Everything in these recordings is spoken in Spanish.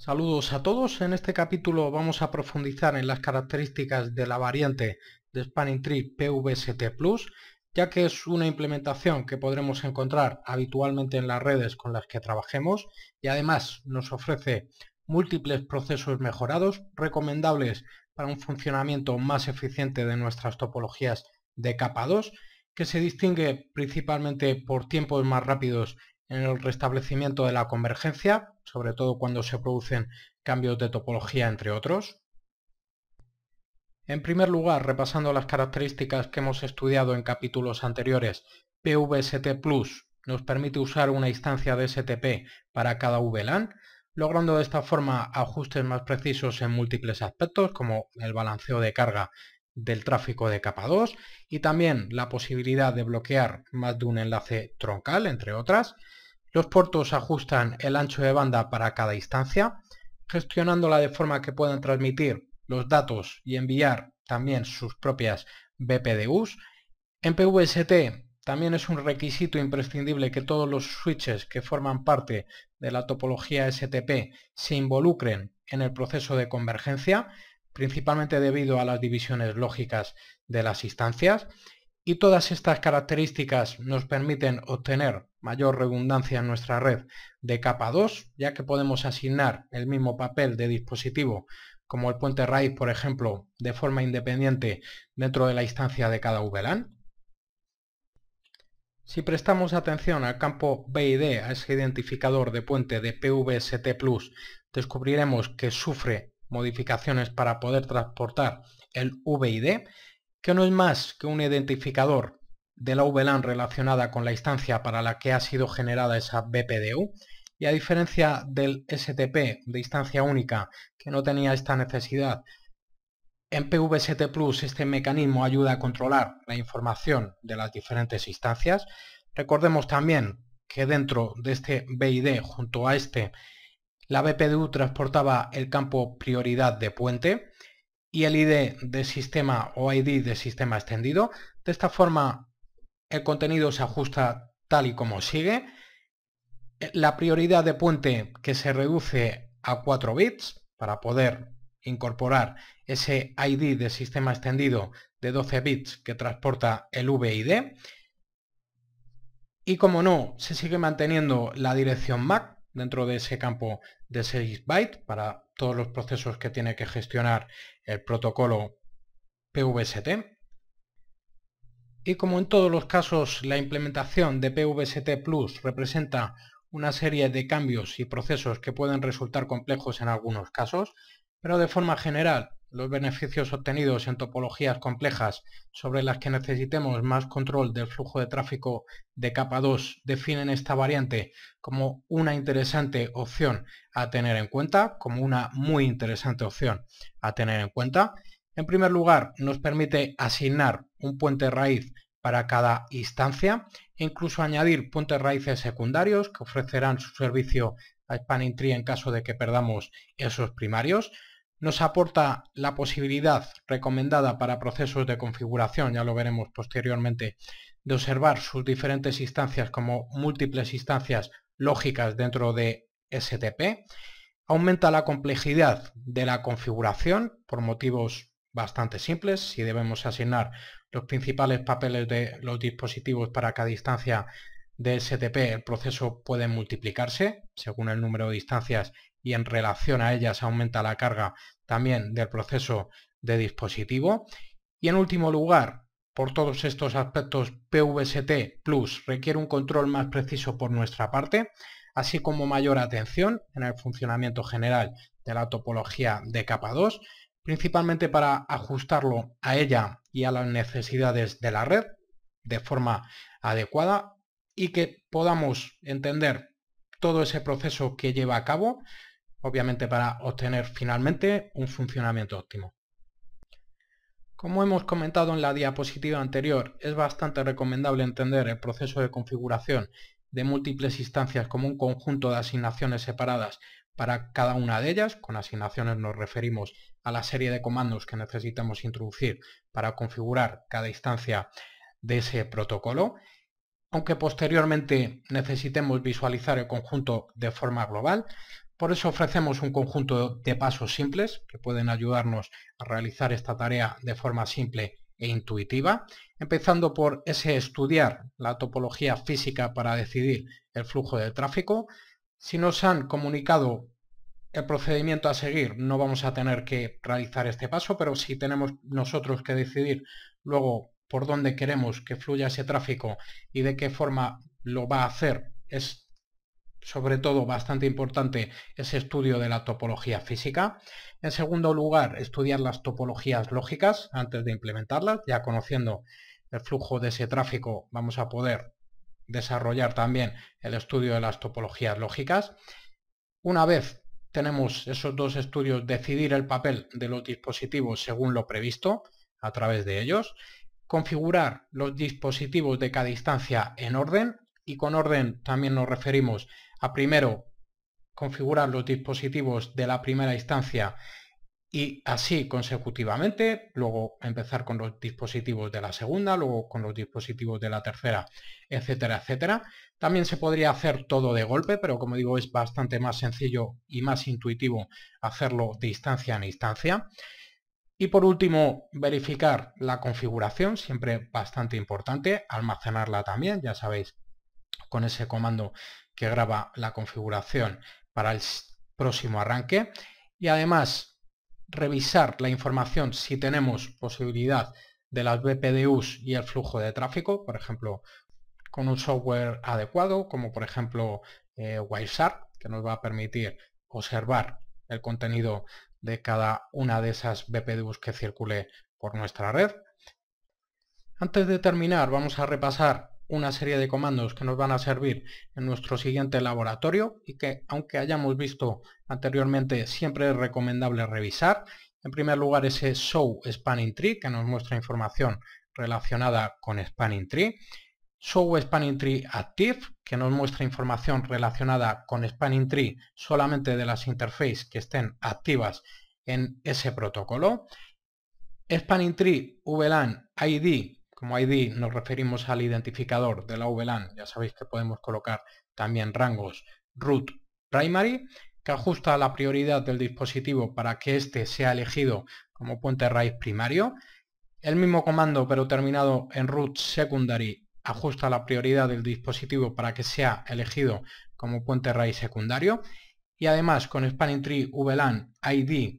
Saludos a todos. En este capítulo vamos a profundizar en las características de la variante de Spanning Tree PVST Plus, ya que es una implementación que podremos encontrar habitualmente en las redes con las que trabajemos y además nos ofrece múltiples procesos mejorados recomendables para un funcionamiento más eficiente de nuestras topologías de capa 2, que se distingue principalmente por tiempos más rápidos en el restablecimiento de la convergencia, sobre todo cuando se producen cambios de topología, entre otros. En primer lugar, repasando las características que hemos estudiado en capítulos anteriores, PVST Plus nos permite usar una instancia de STP para cada VLAN, logrando de esta forma ajustes más precisos en múltiples aspectos, como el balanceo de carga del tráfico de capa 2 y también la posibilidad de bloquear más de un enlace troncal, entre otras, los puertos ajustan el ancho de banda para cada instancia, gestionándola de forma que puedan transmitir los datos y enviar también sus propias BPDUs. En PVST también es un requisito imprescindible que todos los switches que forman parte de la topología STP se involucren en el proceso de convergencia, principalmente debido a las divisiones lógicas de las instancias, y todas estas características nos permiten obtener mayor redundancia en nuestra red de capa 2, ya que podemos asignar el mismo papel de dispositivo como el puente raíz, por ejemplo, de forma independiente dentro de la instancia de cada VLAN. Si prestamos atención al campo BID, a ese identificador de puente de PVST+, descubriremos que sufre modificaciones para poder transportar el VID, que no es más que un identificador de la VLAN relacionada con la instancia para la que ha sido generada esa BPDU. Y a diferencia del STP de instancia única, que no tenía esta necesidad, en PVST Plus este mecanismo ayuda a controlar la información de las diferentes instancias. Recordemos también que dentro de este BID junto a este, la BPDU transportaba el campo prioridad de puente y el ID de sistema o ID de sistema extendido. De esta forma el contenido se ajusta tal y como sigue, la prioridad de puente que se reduce a 4 bits para poder incorporar ese ID de sistema extendido de 12 bits que transporta el VID. Y como no, se sigue manteniendo la dirección MAC dentro de ese campo de 6 bytes para todos los procesos que tiene que gestionar el protocolo PVST. Y como en todos los casos la implementación de PVST Plus representa una serie de cambios y procesos que pueden resultar complejos en algunos casos, pero de forma general los beneficios obtenidos en topologías complejas sobre las que necesitemos más control del flujo de tráfico de capa 2 definen esta variante como una interesante opción a tener en cuenta, como una muy interesante opción a tener en cuenta en primer lugar, nos permite asignar un puente raíz para cada instancia, e incluso añadir puentes raíces secundarios que ofrecerán su servicio a Spanning Tree en caso de que perdamos esos primarios. Nos aporta la posibilidad recomendada para procesos de configuración, ya lo veremos posteriormente, de observar sus diferentes instancias como múltiples instancias lógicas dentro de STP. Aumenta la complejidad de la configuración por motivos bastante simples. Si debemos asignar los principales papeles de los dispositivos para cada distancia de STP, el proceso puede multiplicarse según el número de distancias y en relación a ellas aumenta la carga también del proceso de dispositivo. Y en último lugar, por todos estos aspectos, PVST Plus requiere un control más preciso por nuestra parte, así como mayor atención en el funcionamiento general de la topología de capa 2, principalmente para ajustarlo a ella y a las necesidades de la red de forma adecuada y que podamos entender todo ese proceso que lleva a cabo, obviamente para obtener finalmente un funcionamiento óptimo. Como hemos comentado en la diapositiva anterior, es bastante recomendable entender el proceso de configuración de múltiples instancias como un conjunto de asignaciones separadas para cada una de ellas, con asignaciones nos referimos a la serie de comandos que necesitamos introducir para configurar cada instancia de ese protocolo, aunque posteriormente necesitemos visualizar el conjunto de forma global. Por eso ofrecemos un conjunto de pasos simples que pueden ayudarnos a realizar esta tarea de forma simple e intuitiva, empezando por ese estudiar la topología física para decidir el flujo de tráfico. Si nos han comunicado el procedimiento a seguir. No vamos a tener que realizar este paso, pero si tenemos nosotros que decidir luego por dónde queremos que fluya ese tráfico y de qué forma lo va a hacer. Es sobre todo bastante importante ese estudio de la topología física. En segundo lugar, estudiar las topologías lógicas antes de implementarlas. Ya conociendo el flujo de ese tráfico, vamos a poder desarrollar también el estudio de las topologías lógicas. Una vez tenemos esos dos estudios, decidir el papel de los dispositivos según lo previsto a través de ellos, configurar los dispositivos de cada instancia en orden y con orden también nos referimos a primero configurar los dispositivos de la primera instancia y así consecutivamente, luego empezar con los dispositivos de la segunda, luego con los dispositivos de la tercera, etcétera, etcétera. También se podría hacer todo de golpe, pero como digo, es bastante más sencillo y más intuitivo hacerlo de instancia en instancia. Y por último, verificar la configuración, siempre bastante importante, almacenarla también, ya sabéis, con ese comando que graba la configuración para el próximo arranque. Y además, revisar la información si tenemos posibilidad de las BPDUs y el flujo de tráfico, por ejemplo, con un software adecuado, como por ejemplo eh, Wireshark, que nos va a permitir observar el contenido de cada una de esas BPDUs que circule por nuestra red. Antes de terminar, vamos a repasar una serie de comandos que nos van a servir en nuestro siguiente laboratorio y que aunque hayamos visto anteriormente siempre es recomendable revisar. En primer lugar ese show spanning tree que nos muestra información relacionada con spanning tree. Show Spanning Tree Active, que nos muestra información relacionada con Spanning Tree solamente de las interfaces que estén activas en ese protocolo. Spanning Tree VLAN ID, como ID nos referimos al identificador de la VLAN, ya sabéis que podemos colocar también rangos root primary, que ajusta la prioridad del dispositivo para que éste sea elegido como puente raíz primario. El mismo comando pero terminado en root secondary ajusta la prioridad del dispositivo para que sea elegido como puente raíz secundario. Y además con Spanning Tree VLAN ID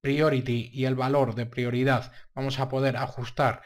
Priority y el valor de prioridad vamos a poder ajustar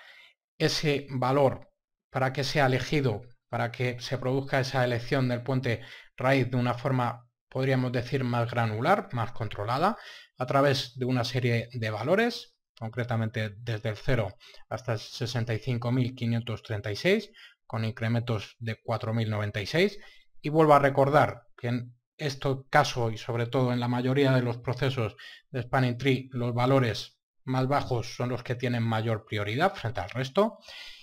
ese valor para que sea elegido, para que se produzca esa elección del puente raíz de una forma, podríamos decir, más granular, más controlada, a través de una serie de valores, concretamente desde el 0 hasta 65.536, con incrementos de 4.096. Y vuelvo a recordar que en este caso y sobre todo en la mayoría de los procesos de Spanning Tree, los valores más bajos son los que tienen mayor prioridad frente al resto.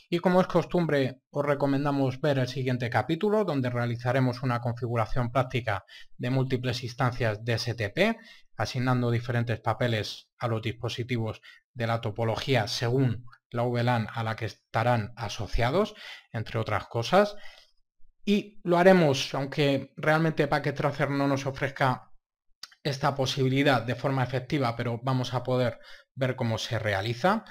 Y como es costumbre, os recomendamos ver el siguiente capítulo donde realizaremos una configuración práctica de múltiples instancias de STP, asignando diferentes papeles a los dispositivos de la topología según la VLAN a la que estarán asociados, entre otras cosas. Y lo haremos, aunque realmente Packet Tracer no nos ofrezca esta posibilidad de forma efectiva, pero vamos a poder ver cómo se realiza.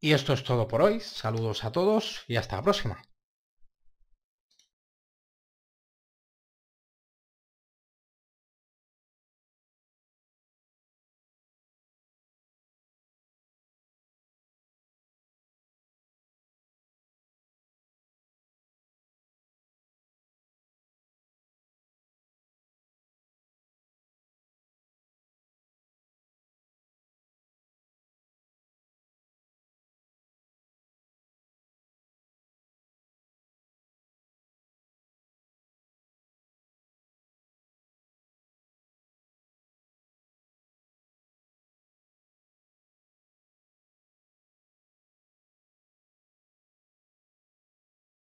Y esto es todo por hoy. Saludos a todos y hasta la próxima.